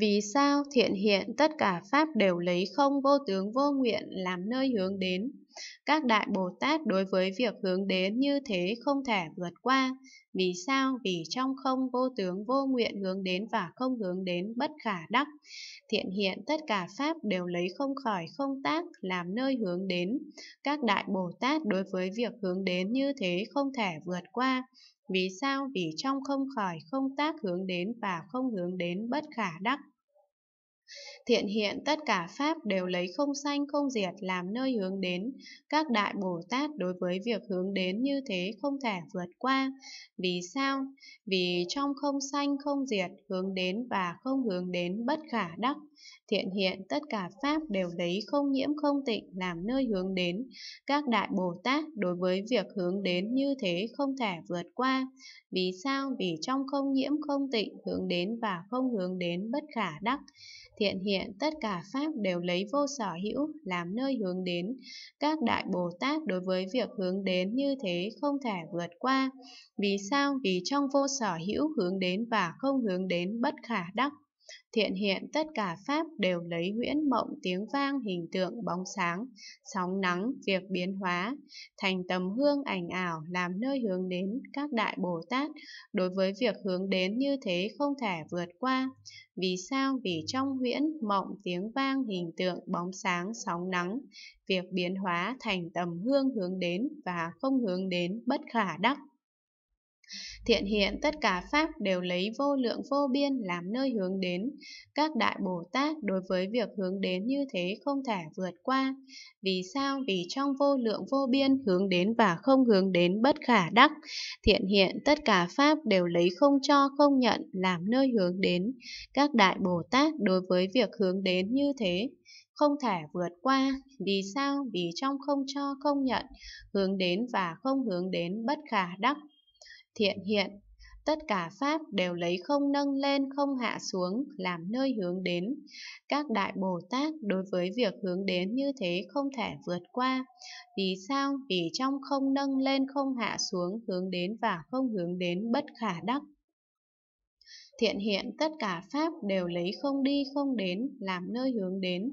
Vì sao thiện hiện tất cả Pháp đều lấy không vô tướng vô nguyện làm nơi hướng đến? Các Đại Bồ Tát đối với việc hướng đến như thế không thể vượt qua. Vì sao? Vì trong không vô tướng vô nguyện hướng đến và không hướng đến bất khả đắc. Thiện hiện tất cả Pháp đều lấy không khỏi không tác làm nơi hướng đến. Các Đại Bồ Tát đối với việc hướng đến như thế không thể vượt qua. Vì sao? Vì trong không khởi, không tác hướng đến và không hướng đến bất khả đắc. Thiện hiện tất cả Pháp đều lấy không sanh không diệt làm nơi hướng đến. Các Đại Bồ Tát đối với việc hướng đến như thế không thể vượt qua. Vì sao? Vì trong không sanh không diệt, hướng đến và không hướng đến bất khả đắc thiện hiện tất cả pháp đều lấy không nhiễm không tịnh làm nơi hướng đến. Các đại Bồ Tát đối với việc hướng đến như thế không thể vượt qua. Vì sao? Vì trong không nhiễm không tịnh hướng đến và không hướng đến bất khả đắc. Thiện hiện tất cả pháp đều lấy vô sở hữu làm nơi hướng đến. Các đại Bồ Tát đối với việc hướng đến như thế không thể vượt qua. Vì sao? Vì trong vô sở hữu hướng đến và không hướng đến bất khả đắc. Thiện hiện tất cả pháp đều lấy huyễn mộng tiếng vang hình tượng bóng sáng, sóng nắng, việc biến hóa, thành tầm hương ảnh ảo làm nơi hướng đến các đại Bồ Tát. Đối với việc hướng đến như thế không thể vượt qua. Vì sao? Vì trong huyễn mộng tiếng vang hình tượng bóng sáng, sóng nắng, việc biến hóa thành tầm hương hướng đến và không hướng đến bất khả đắc. Thiện hiện tất cả Pháp đều lấy vô lượng vô biên làm nơi hướng đến. Các Đại Bồ Tát đối với việc hướng đến như thế không thể vượt qua. Vì sao? Vì trong vô lượng vô biên hướng đến và không hướng đến bất khả đắc. Thiện hiện tất cả Pháp đều lấy không cho không nhận làm nơi hướng đến. Các Đại Bồ Tát đối với việc hướng đến như thế không thể vượt qua. Vì sao? Vì trong không cho không nhận, hướng đến và không hướng đến bất khả đắc thiện hiện. Tất cả Pháp đều lấy không nâng lên không hạ xuống làm nơi hướng đến. Các Đại Bồ Tát đối với việc hướng đến như thế không thể vượt qua. Vì sao? Vì trong không nâng lên không hạ xuống hướng đến và không hướng đến bất khả đắc thiện hiện tất cả pháp đều lấy không đi không đến làm nơi hướng đến.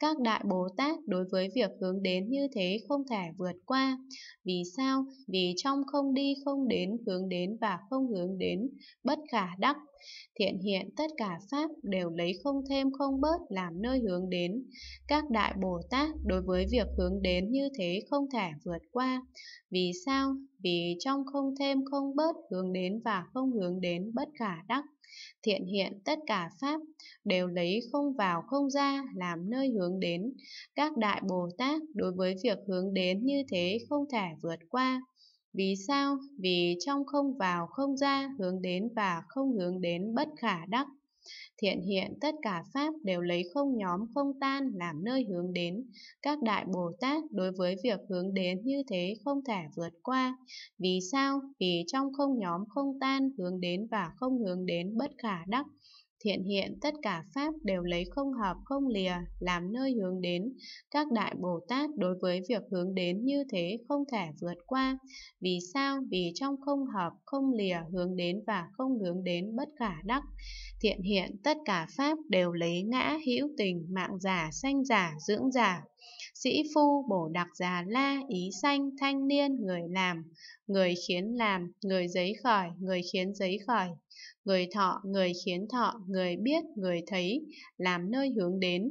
Các đại Bồ Tát đối với việc hướng đến như thế không thể vượt qua. Vì sao? Vì trong không đi không đến, hướng đến và không hướng đến, bất khả đắc Thiện hiện tất cả Pháp đều lấy không thêm không bớt làm nơi hướng đến. Các Đại Bồ Tát đối với việc hướng đến như thế không thể vượt qua. Vì sao? Vì trong không thêm không bớt hướng đến và không hướng đến bất khả đắc. Thiện hiện tất cả Pháp đều lấy không vào không ra làm nơi hướng đến. Các Đại Bồ Tát đối với việc hướng đến như thế không thể vượt qua. Vì sao? Vì trong không vào không ra, hướng đến và không hướng đến bất khả đắc. Thiện hiện tất cả Pháp đều lấy không nhóm không tan làm nơi hướng đến. Các Đại Bồ Tát đối với việc hướng đến như thế không thể vượt qua. Vì sao? Vì trong không nhóm không tan, hướng đến và không hướng đến bất khả đắc thiện hiện tất cả pháp đều lấy không hợp không lìa làm nơi hướng đến. Các đại Bồ Tát đối với việc hướng đến như thế không thể vượt qua. Vì sao? Vì trong không hợp không lìa hướng đến và không hướng đến bất khả đắc. Thiện hiện tất cả pháp đều lấy ngã hữu tình, mạng giả, sanh giả, dưỡng giả. Sĩ phu bổ đặc già la ý sanh thanh niên người làm, người khiến làm, người giấy khỏi người khiến giấy khỏi người thọ, người khiến thọ, người biết, người thấy, làm nơi hướng đến,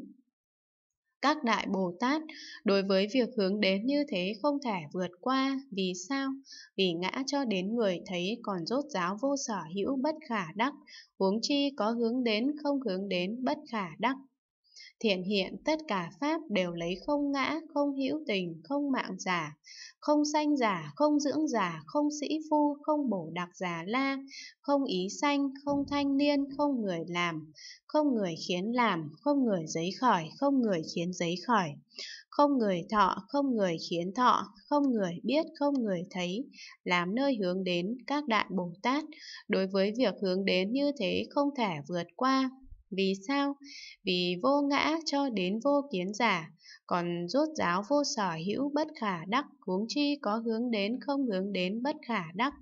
các đại Bồ Tát đối với việc hướng đến như thế không thể vượt qua, vì sao? Vì ngã cho đến người thấy còn rốt giáo vô sở hữu bất khả đắc, huống chi có hướng đến không hướng đến bất khả đắc. Thiện hiện tất cả pháp đều lấy không ngã, không hữu tình, không mạng giả, không sanh giả, không dưỡng giả, không sĩ phu, không bổ đặc giả la, không ý sanh, không thanh niên, không người làm, không người khiến làm, không người giấy khỏi, không người khiến giấy khỏi, không người thọ, không người khiến thọ, không người biết, không người thấy, làm nơi hướng đến các đại Bồ Tát. Đối với việc hướng đến như thế không thể vượt qua, vì sao? Vì vô ngã cho đến vô kiến giả, còn rốt giáo vô sở hữu bất khả đắc, huống chi có hướng đến không hướng đến bất khả đắc.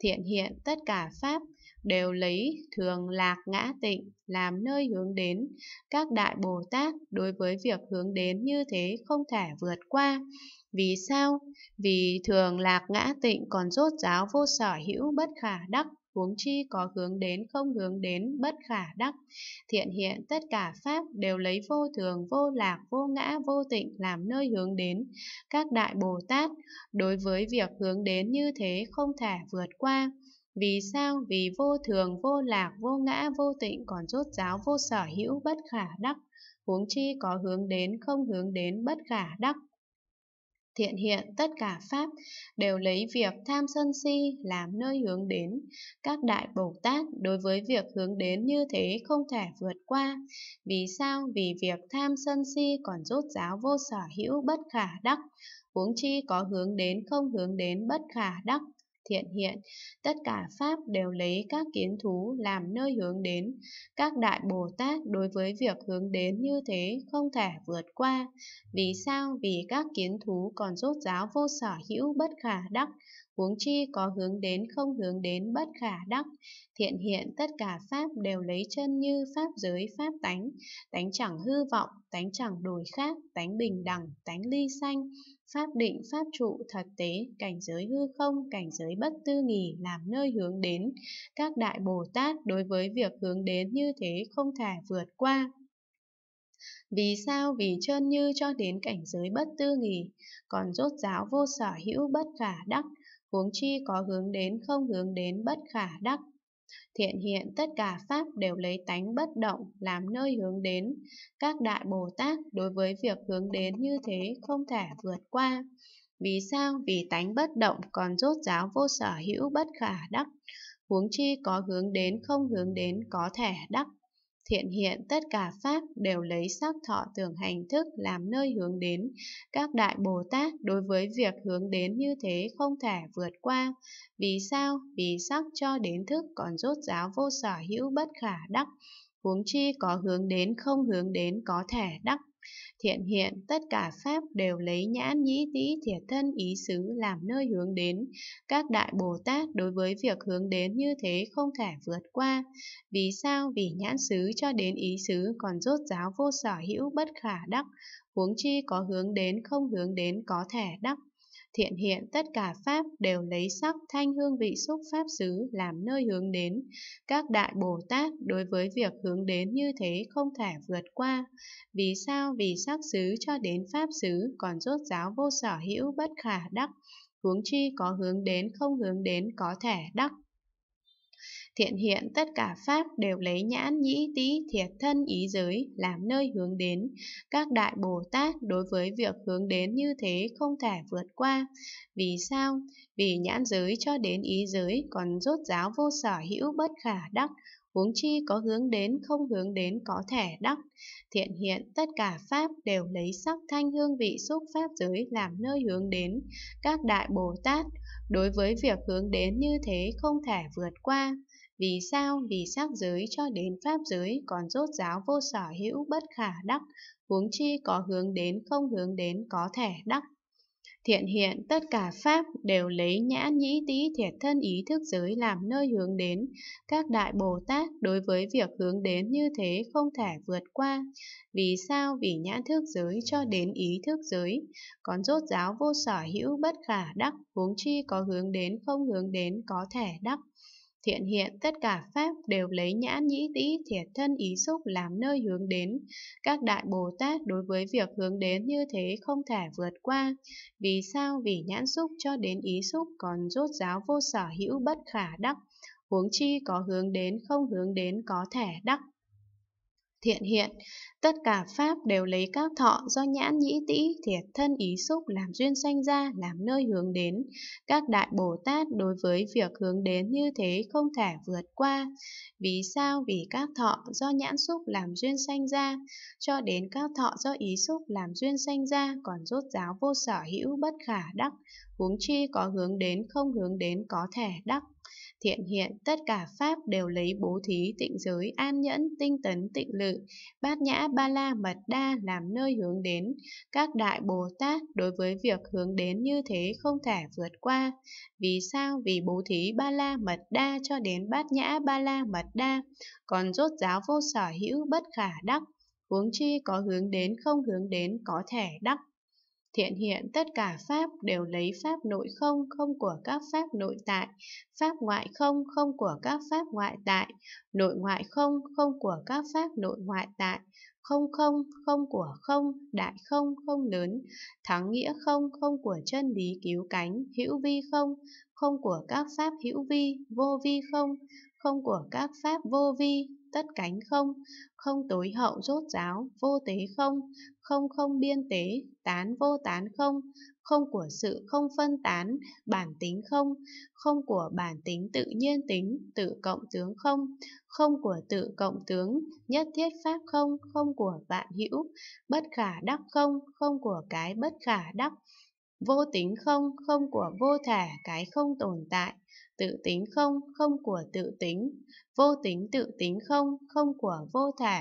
Thiện hiện tất cả pháp đều lấy thường lạc ngã tịnh làm nơi hướng đến. Các đại Bồ Tát đối với việc hướng đến như thế không thể vượt qua. Vì sao? Vì thường lạc ngã tịnh còn rốt giáo vô sở hữu bất khả đắc huống chi có hướng đến không hướng đến bất khả đắc. Thiện hiện tất cả pháp đều lấy vô thường, vô lạc, vô ngã, vô tịnh làm nơi hướng đến. Các đại Bồ Tát đối với việc hướng đến như thế không thể vượt qua. Vì sao? Vì vô thường, vô lạc, vô ngã, vô tịnh còn rốt ráo vô sở hữu bất khả đắc, huống chi có hướng đến không hướng đến bất khả đắc thiện hiện tất cả pháp đều lấy việc tham sân si làm nơi hướng đến. Các đại Bồ Tát đối với việc hướng đến như thế không thể vượt qua. Vì sao? Vì việc tham sân si còn rốt giáo vô sở hữu bất khả đắc, huống chi có hướng đến không hướng đến bất khả đắc thiện hiện, tất cả Pháp đều lấy các kiến thú làm nơi hướng đến. Các Đại Bồ Tát đối với việc hướng đến như thế không thể vượt qua. Vì sao? Vì các kiến thú còn rốt giáo vô sở hữu bất khả đắc, huống chi có hướng đến không hướng đến bất khả đắc. Thiện hiện tất cả Pháp đều lấy chân như Pháp giới Pháp tánh, tánh chẳng hư vọng, tánh chẳng đổi khác, tánh bình đẳng, tánh ly xanh, pháp định, pháp trụ, thật tế, cảnh giới hư không, cảnh giới bất tư nghỉ làm nơi hướng đến. Các đại Bồ Tát đối với việc hướng đến như thế không thể vượt qua. Vì sao? Vì trơn như cho đến cảnh giới bất tư nghỉ, còn rốt giáo vô sở hữu bất khả đắc, huống chi có hướng đến không hướng đến bất khả đắc. Thiện hiện tất cả Pháp đều lấy tánh bất động làm nơi hướng đến. Các Đại Bồ Tát đối với việc hướng đến như thế không thể vượt qua. Vì sao? Vì tánh bất động còn rốt giáo vô sở hữu bất khả đắc. Huống chi có hướng đến không hướng đến có thể đắc thiện hiện tất cả pháp đều lấy sắc thọ tưởng hành thức làm nơi hướng đến. Các đại Bồ Tát đối với việc hướng đến như thế không thể vượt qua. Vì sao? Vì sắc cho đến thức còn rốt ráo vô sở hữu bất khả đắc. Huống chi có hướng đến không hướng đến có thể đắc Thiện hiện tất cả pháp đều lấy nhãn nhĩ tĩ thiệt thân ý xứ làm nơi hướng đến. Các đại Bồ Tát đối với việc hướng đến như thế không thể vượt qua. Vì sao? Vì nhãn xứ cho đến ý xứ còn rốt giáo vô sở hữu bất khả đắc, huống chi có hướng đến không hướng đến có thể đắc thiện hiện tất cả pháp đều lấy sắc thanh hương vị xúc pháp xứ làm nơi hướng đến. Các đại Bồ Tát đối với việc hướng đến như thế không thể vượt qua. Vì sao vì sắc xứ cho đến pháp xứ còn rốt giáo vô sở hữu bất khả đắc, hướng chi có hướng đến không hướng đến có thể đắc. Thiện hiện tất cả pháp đều lấy nhãn nhĩ tý thiệt thân ý giới làm nơi hướng đến. Các đại Bồ Tát đối với việc hướng đến như thế không thể vượt qua. Vì sao? Vì nhãn giới cho đến ý giới còn rốt giáo vô sở hữu bất khả đắc, huống chi có hướng đến không hướng đến có thể đắc. Thiện hiện tất cả Pháp đều lấy sắc thanh hương vị xúc Pháp giới làm nơi hướng đến. Các đại Bồ Tát đối với việc hướng đến như thế không thể vượt qua. Vì sao? Vì sắc giới cho đến pháp giới còn rốt ráo vô sở hữu bất khả đắc, huống chi có hướng đến không hướng đến có thể đắc. Thiện hiện tất cả pháp đều lấy nhãn nhĩ tý thiệt thân ý thức giới làm nơi hướng đến. Các đại Bồ Tát đối với việc hướng đến như thế không thể vượt qua. Vì sao? Vì nhãn thức giới cho đến ý thức giới. Còn rốt giáo vô sở hữu bất khả đắc, huống chi có hướng đến không hướng đến có thể đắc. Thiện hiện tất cả Pháp đều lấy nhãn nhĩ tĩ thiệt thân ý xúc làm nơi hướng đến. Các Đại Bồ Tát đối với việc hướng đến như thế không thể vượt qua. Vì sao? Vì nhãn xúc cho đến ý xúc còn rốt giáo vô sở hữu bất khả đắc. Huống chi có hướng đến không hướng đến có thể đắc thiện hiện. Tất cả pháp đều lấy các thọ do nhãn nhĩ tĩ, thiệt thân ý xúc làm duyên sanh ra, làm nơi hướng đến. Các đại Bồ Tát đối với việc hướng đến như thế không thể vượt qua. Vì sao? Vì các thọ do nhãn xúc làm duyên sanh ra, cho đến các thọ do ý xúc làm duyên sanh ra còn rốt giáo vô sở hữu bất khả đắc, huống chi có hướng đến không hướng đến có thể đắc thiện hiện tất cả pháp đều lấy bố thí tịnh giới an nhẫn tinh tấn tịnh lự bát nhã ba la mật đa làm nơi hướng đến các đại bồ tát đối với việc hướng đến như thế không thể vượt qua vì sao vì bố thí ba la mật đa cho đến bát nhã ba la mật đa còn rốt giáo vô sở hữu bất khả đắc huống chi có hướng đến không hướng đến có thể đắc Thiện hiện tất cả pháp đều lấy pháp nội không, không của các pháp nội tại, pháp ngoại không, không của các pháp ngoại tại, nội ngoại không, không của các pháp nội ngoại tại, không không, không của không, đại không, không lớn, thắng nghĩa không, không của chân lý cứu cánh, hữu vi không, không của các pháp hữu vi, vô vi không, không của các pháp vô vi, tất cánh không, không tối hậu rốt ráo, vô tế không, không không biên tế, tán vô tán không, không của sự không phân tán, bản tính không, không của bản tính tự nhiên tính, tự cộng tướng không, không của tự cộng tướng, nhất thiết pháp không, không của vạn hữu, bất khả đắc không, không của cái bất khả đắc, vô tính không, không của vô thể, cái không tồn tại, tự tính không, không của tự tính, vô tính tự tính không, không của vô thể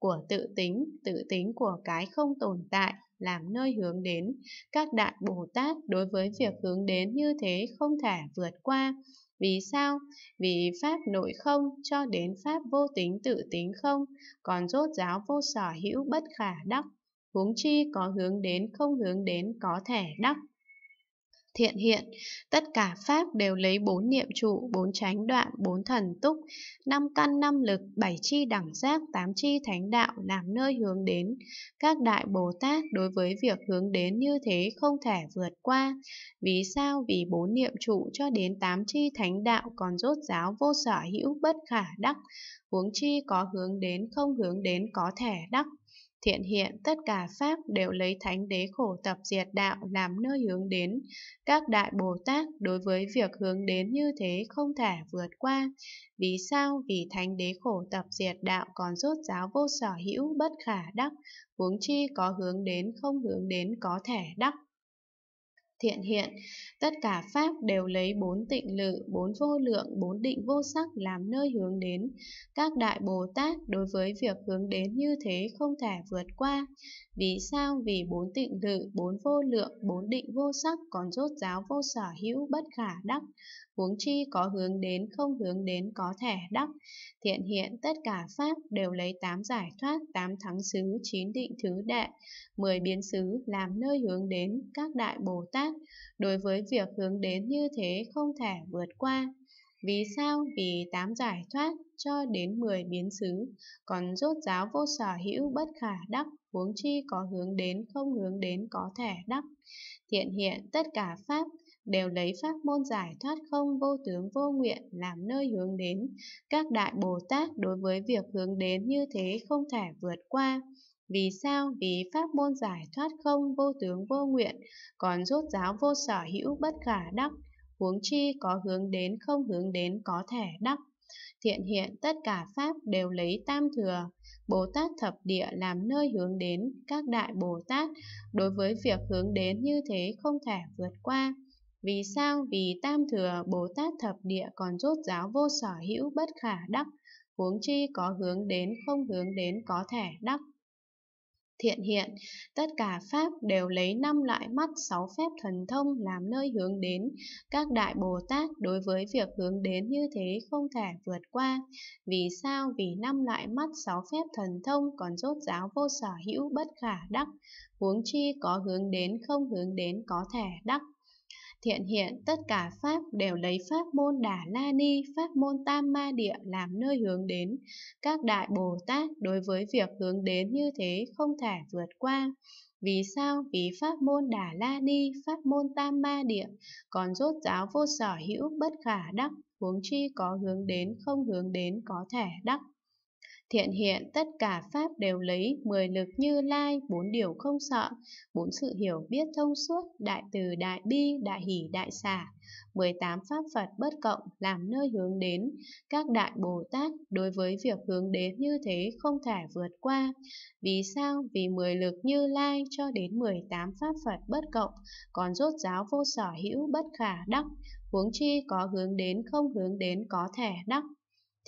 của tự tính, tự tính của cái không tồn tại, làm nơi hướng đến. Các đại Bồ Tát đối với việc hướng đến như thế không thể vượt qua. Vì sao? Vì Pháp nội không cho đến Pháp vô tính tự tính không, còn rốt giáo vô sở hữu bất khả đắc. Huống chi có hướng đến không hướng đến có thể đắc thiện hiện. Tất cả pháp đều lấy bốn niệm trụ, bốn chánh đoạn, bốn thần túc, năm căn năm lực, bảy chi đẳng giác, tám chi thánh đạo làm nơi hướng đến. Các đại Bồ Tát đối với việc hướng đến như thế không thể vượt qua. Vì sao? Vì bốn niệm trụ cho đến tám chi thánh đạo còn rốt giáo vô sở hữu bất khả đắc. Huống chi có hướng đến không hướng đến có thể đắc. Thiện hiện tất cả Pháp đều lấy Thánh đế khổ tập diệt đạo làm nơi hướng đến. Các Đại Bồ Tát đối với việc hướng đến như thế không thể vượt qua. Vì sao? Vì Thánh đế khổ tập diệt đạo còn rốt giáo vô sở hữu bất khả đắc, huống chi có hướng đến không hướng đến có thể đắc thiện hiện. Tất cả pháp đều lấy bốn tịnh lự, bốn vô lượng, bốn định vô sắc làm nơi hướng đến. Các đại Bồ Tát đối với việc hướng đến như thế không thể vượt qua. Vì sao? Vì bốn tịnh tự, bốn vô lượng, bốn định vô sắc, còn rốt giáo vô sở hữu bất khả đắc. Huống chi có hướng đến, không hướng đến có thể đắc. Thiện hiện tất cả pháp đều lấy tám giải thoát, tám thắng xứ, chín định thứ đệ, mười biến xứ làm nơi hướng đến các đại Bồ Tát. Đối với việc hướng đến như thế không thể vượt qua. Vì sao? Vì tám giải thoát cho đến 10 biến xứ, còn rốt giáo vô sở hữu bất khả đắc, huống chi có hướng đến không hướng đến có thể đắc. Thiện hiện tất cả pháp đều lấy pháp môn giải thoát không vô tướng vô nguyện làm nơi hướng đến. Các đại Bồ Tát đối với việc hướng đến như thế không thể vượt qua. Vì sao? Vì pháp môn giải thoát không vô tướng vô nguyện, còn rốt giáo vô sở hữu bất khả đắc, huống chi có hướng đến không hướng đến có thể đắc. Thiện hiện tất cả Pháp đều lấy tam thừa, Bồ Tát thập địa làm nơi hướng đến, các đại Bồ Tát đối với việc hướng đến như thế không thể vượt qua. Vì sao? Vì tam thừa Bồ Tát thập địa còn rốt giáo vô sở hữu bất khả đắc, huống chi có hướng đến không hướng đến có thể đắc thiện hiện. Tất cả Pháp đều lấy năm loại mắt sáu phép thần thông làm nơi hướng đến. Các Đại Bồ Tát đối với việc hướng đến như thế không thể vượt qua. Vì sao? Vì năm loại mắt sáu phép thần thông còn rốt giáo vô sở hữu bất khả đắc. Huống chi có hướng đến không hướng đến có thể đắc thiện hiện tất cả pháp đều lấy pháp môn đà la ni pháp môn tam ma địa làm nơi hướng đến các đại bồ tát đối với việc hướng đến như thế không thể vượt qua vì sao? Vì pháp môn Đà La Ni, pháp môn Tam Ma Địa, còn rốt giáo vô sở hữu bất khả đắc, huống chi có hướng đến không hướng đến có thể đắc. Thiện hiện tất cả pháp đều lấy mười lực như lai, bốn điều không sợ, bốn sự hiểu biết thông suốt, đại từ đại bi, đại hỷ đại xả. mười tám pháp Phật bất cộng làm nơi hướng đến, các đại Bồ Tát đối với việc hướng đến như thế không thể vượt qua. Vì sao? Vì mười lực như lai cho đến mười tám pháp Phật bất cộng, còn rốt giáo vô sở hữu bất khả đắc, huống chi có hướng đến không hướng đến có thể đắc.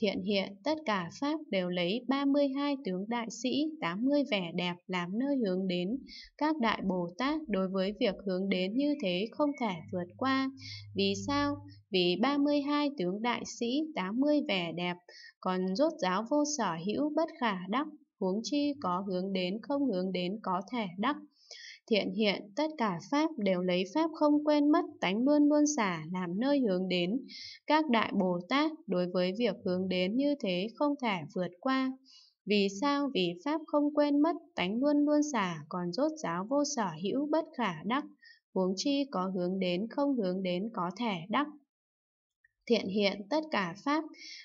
Thiện hiện tất cả Pháp đều lấy 32 tướng đại sĩ, 80 vẻ đẹp làm nơi hướng đến. Các đại Bồ Tát đối với việc hướng đến như thế không thể vượt qua. Vì sao? Vì 32 tướng đại sĩ, 80 vẻ đẹp, còn rốt giáo vô sở hữu bất khả đắc, huống chi có hướng đến không hướng đến có thể đắc thiện hiện tất cả pháp đều lấy pháp không quên mất tánh luôn luôn xả làm nơi hướng đến các đại bồ tát đối với việc hướng đến như thế không thể vượt qua vì sao vì pháp không quên mất tánh luôn luôn xả còn rốt giáo vô sở hữu bất khả đắc huống chi có hướng đến không hướng đến có thể đắc thiện hiện tất cả pháp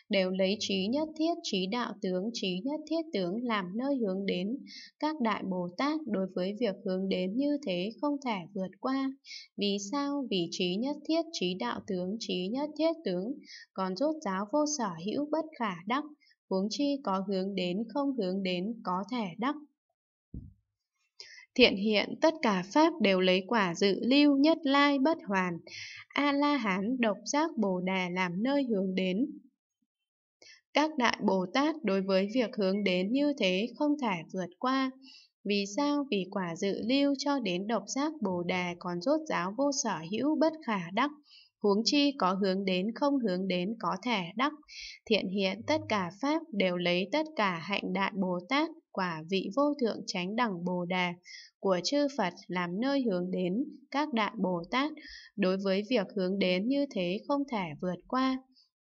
đều lấy trí nhất thiết trí đạo tướng trí nhất thiết tướng làm nơi hướng đến các đại bồ tát đối với việc hướng đến như thế không thể vượt qua vì sao vì trí nhất thiết trí đạo tướng trí nhất thiết tướng còn rốt giáo vô sở hữu bất khả đắc huống chi có hướng đến không hướng đến có thể đắc Thiện hiện tất cả Pháp đều lấy quả dự lưu nhất lai bất hoàn, A-la-hán độc giác Bồ đề làm nơi hướng đến. Các Đại Bồ Tát đối với việc hướng đến như thế không thể vượt qua. Vì sao? Vì quả dự lưu cho đến độc giác Bồ đề còn rốt ráo vô sở hữu bất khả đắc, huống chi có hướng đến không hướng đến có thể đắc, thiện hiện tất cả pháp đều lấy tất cả hạnh đại Bồ Tát quả vị vô thượng chánh đẳng Bồ đề của chư Phật làm nơi hướng đến các đại Bồ Tát, đối với việc hướng đến như thế không thể vượt qua.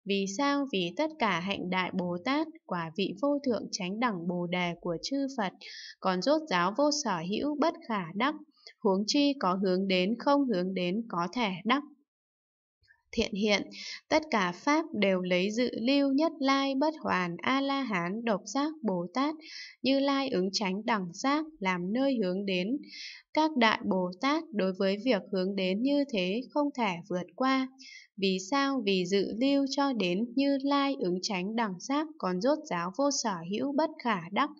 Vì sao? Vì tất cả hạnh đại Bồ Tát, quả vị vô thượng chánh đẳng Bồ Đề của chư Phật, còn rốt giáo vô sở hữu bất khả đắc, huống chi có hướng đến không hướng đến có thể đắc thiện hiện, tất cả Pháp đều lấy dự lưu nhất lai bất hoàn A-la-hán độc giác Bồ Tát, như lai ứng tránh đẳng giác làm nơi hướng đến. Các đại Bồ Tát đối với việc hướng đến như thế không thể vượt qua vì sao vì dự lưu cho đến như lai ứng tránh đẳng giác còn rốt giáo vô sở hữu bất khả đắc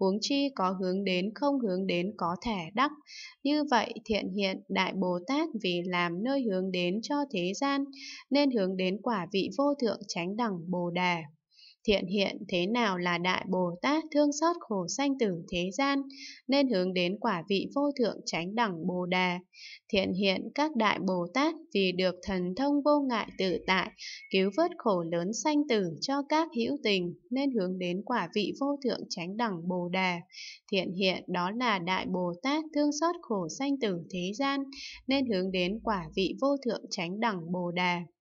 huống chi có hướng đến không hướng đến có thể đắc như vậy thiện hiện đại bồ tát vì làm nơi hướng đến cho thế gian nên hướng đến quả vị vô thượng tránh đẳng bồ đề thiện hiện thế nào là đại bồ tát thương xót khổ sanh tử thế gian nên hướng đến quả vị vô thượng chánh đẳng bồ đề thiện hiện các đại bồ tát vì được thần thông vô ngại tự tại cứu vớt khổ lớn sanh tử cho các hữu tình nên hướng đến quả vị vô thượng chánh đẳng bồ đề thiện hiện đó là đại bồ tát thương xót khổ sanh tử thế gian nên hướng đến quả vị vô thượng chánh đẳng bồ đề